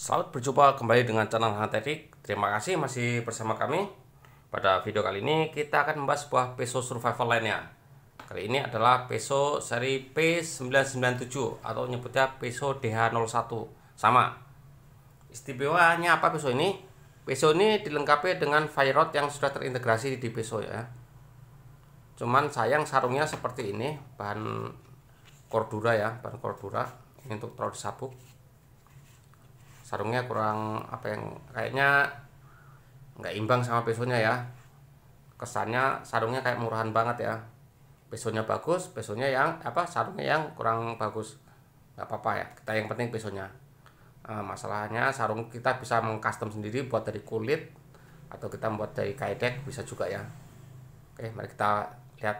Selamat berjumpa kembali dengan channel Hantetik. Terima kasih masih bersama kami. Pada video kali ini kita akan membahas sebuah peso survival lainnya. Kali ini adalah peso seri P997 atau nyebutnya peso DH01. Sama. Istimewanya apa peso ini? Peso ini dilengkapi dengan fire rod yang sudah terintegrasi di peso ya. Cuman sayang sarungnya seperti ini, bahan cordura ya, bahan cordura ini untuk terus sabuk sarungnya kurang apa yang kayaknya nggak imbang sama pesonya ya kesannya sarungnya kayak murahan banget ya pesonya bagus pesonya yang apa sarungnya yang kurang bagus nggak apa-apa ya kita yang penting pesonya nah, eh, masalahnya sarung kita bisa mengcustom sendiri buat dari kulit atau kita buat dari kaidek bisa juga ya oke mari kita lihat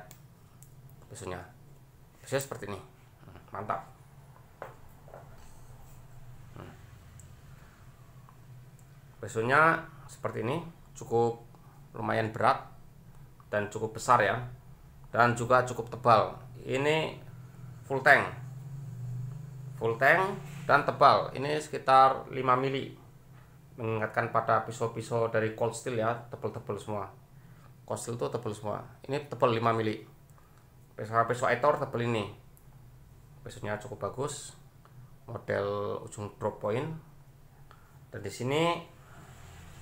pesonya pesonya seperti ini hmm, mantap besoknya seperti ini, cukup lumayan berat dan cukup besar ya. Dan juga cukup tebal. Ini full tank. Full tank dan tebal. Ini sekitar 5 mili. Mengingatkan pada pisau-pisau dari Cold Steel ya, tebal-tebal semua. Cold Steel itu tebal semua. Ini tebal 5 mili. Pisau-pisau etor tebal ini. besoknya cukup bagus model ujung drop point dan di sini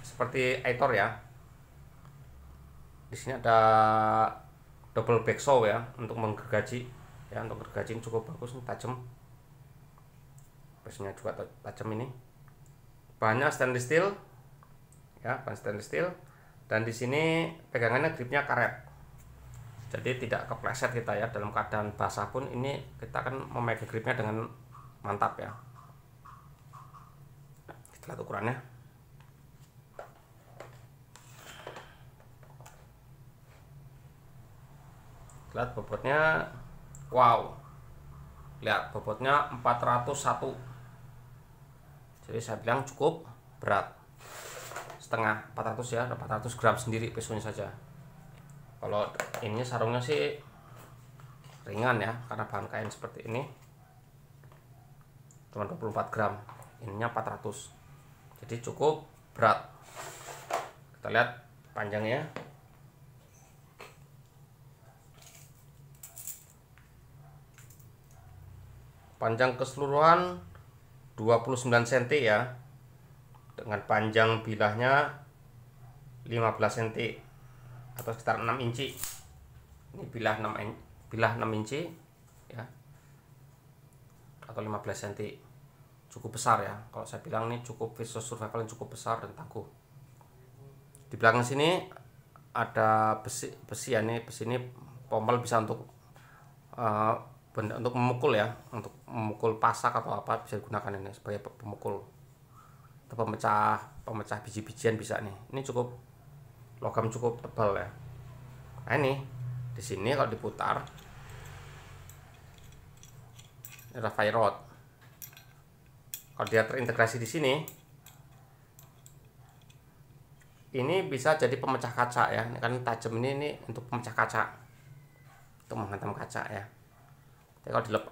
seperti Aitor ya di sini ada double back saw ya untuk menggergaji ya untuk gergaji cukup bagus tajam besinya juga tajam ini bahannya stainless steel ya bahan stainless steel dan di sini pegangannya gripnya karet jadi tidak kepleset kita ya dalam keadaan basah pun ini kita akan memegang gripnya dengan mantap ya kita lihat ukurannya lihat bobotnya wow lihat bobotnya 401 jadi saya bilang cukup berat setengah 400 ya 400 gram sendiri pesonya saja kalau ini sarungnya sih ringan ya karena bahan kain seperti ini cuma 24 gram ininya 400 jadi cukup berat kita lihat panjangnya panjang keseluruhan 29 cm ya dengan panjang bilahnya 15 cm atau sekitar 6 inci ini bilah 6 in, bilah 6 inci ya atau 15 cm cukup besar ya kalau saya bilang ini cukup visual survival yang cukup besar dan tangguh di belakang sini ada besi besi ya ini besi ini pompel bisa untuk uh, benda untuk memukul ya untuk memukul pasak atau apa bisa digunakan ini sebagai pemukul atau pemecah pemecah biji-bijian bisa nih ini cukup logam cukup tebal ya nah ini di sini kalau diputar ini adalah fire rod kalau dia terintegrasi di sini ini bisa jadi pemecah kaca ya ini kan tajam ini ini untuk pemecah kaca untuk menghantam kaca ya tapi kalau dilep,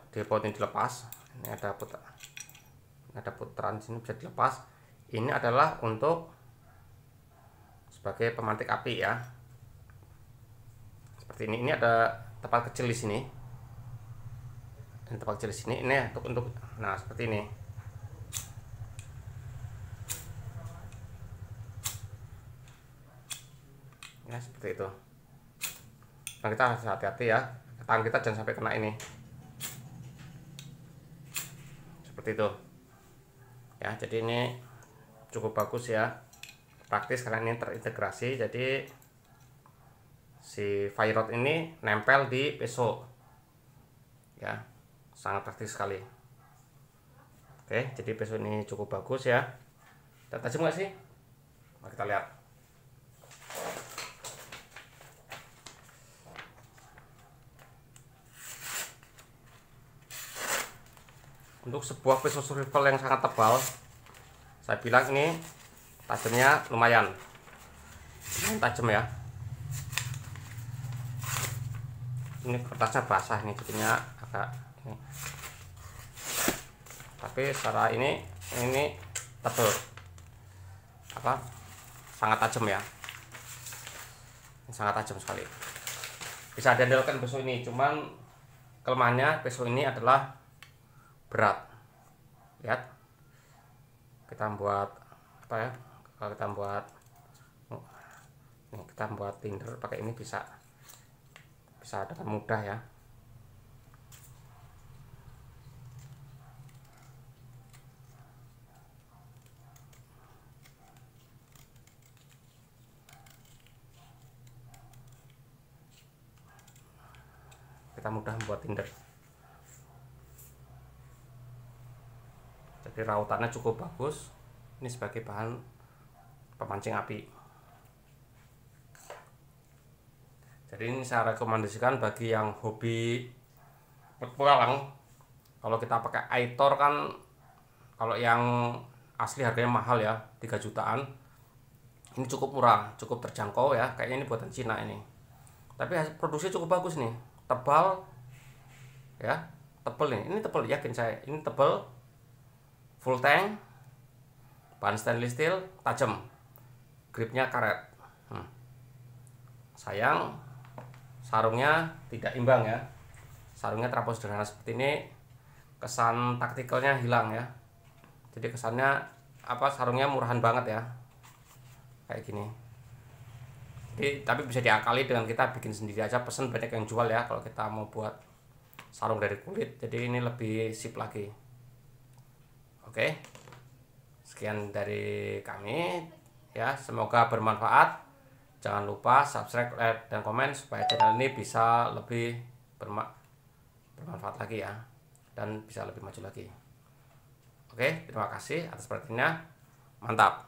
ini dilepas, ini ada putar, ada putaran sini bisa dilepas. Ini adalah untuk sebagai pemantik api ya. Seperti ini, ini ada tempat kecil di sini. Ini tempat kecil di sini, ini untuk untuk, nah seperti ini. Ya seperti itu. Nah kita harus hati-hati ya tangan kita jangan sampai kena ini seperti itu ya jadi ini cukup bagus ya praktis karena ini terintegrasi jadi si fire rod ini nempel di peso ya sangat praktis sekali oke jadi peso ini cukup bagus ya kita tajam nggak sih Mari kita lihat untuk sebuah pisau survival yang sangat tebal saya bilang ini tajamnya lumayan lumayan tajam ya ini kertasnya basah nih jadinya agak ini. tapi secara ini ini tebal apa sangat tajam ya ini sangat tajam sekali bisa diandalkan besok ini cuman kelemahannya besok ini adalah berat lihat ya. kita buat apa ya kalau kita buat kita buat tinder pakai ini bisa bisa dengan mudah ya kita mudah membuat Tinder. jadi rautannya cukup bagus ini sebagai bahan pemancing api jadi ini saya rekomendasikan bagi yang hobi petualang kalau kita pakai aitor kan kalau yang asli harganya mahal ya 3 jutaan ini cukup murah cukup terjangkau ya kayaknya ini buatan Cina ini tapi hasil produksinya cukup bagus nih tebal ya tebel nih ini tebel, yakin saya ini tebel full tank ban stainless steel tajam gripnya karet hmm. sayang sarungnya tidak imbang ya sarungnya terlalu sederhana seperti ini kesan taktikalnya hilang ya jadi kesannya apa sarungnya murahan banget ya kayak gini jadi tapi bisa diakali dengan kita bikin sendiri aja pesen banyak yang jual ya kalau kita mau buat sarung dari kulit jadi ini lebih sip lagi Oke. Sekian dari kami ya, semoga bermanfaat. Jangan lupa subscribe, like dan komen supaya channel ini bisa lebih berma bermanfaat lagi ya dan bisa lebih maju lagi. Oke, terima kasih atas perhatiannya. Mantap.